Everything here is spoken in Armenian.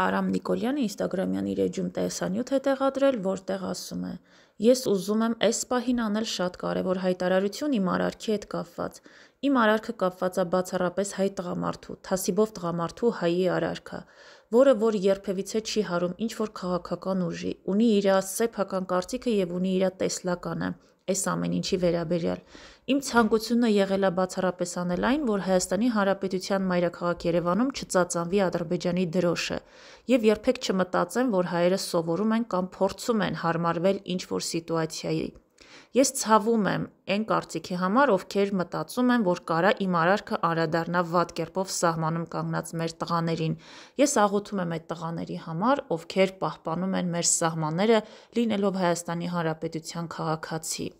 Արամ Նիկոլյանը Ինստագրամյան իր էջում տեսանյութ է տեղադրել, որտեղ ասում է. Ես ուզում եմ այս պահին անել շատ կարևոր հայտարարություն իմ արարքի հետ կապված։ Իմ արարքը կապված է բացառապես հայ տղամարդու, թասիբով տղամարդու հայի արարքա, որը որ երբևիցե չի հարում ինչ որ քաղաքական ուժի, ունի իր սեփական կարծիքը եւ ունի իր տեսլականը այս ամեն ինչի վերաբերյալ։ Իմ ցանկությունը եղել է բացառապես անել այն, որ Հայաստանի Հանրապետության մայրաքաղաք Երևանում չծածանվի Ադրբեջանի դրոշը եւ երբեք չմտածեմ, որ հայերը սովորում են կամ փորձում են հարմարվել ինչ որ սիտուացիայի։ Ես ցավում եմ էն կարծիքի համար, ովքեր մտածում են, որ կարա իմ արարքը անդրադառնա վատ կերպով սահմանում կանգնած մեր տղաներին։ Ես աղոթում եմ այդ տղաների համար, ովքեր պահպանում են մեր սահմանները՝ լինելով Հայաստանի Հանրապետության քաղաքացի։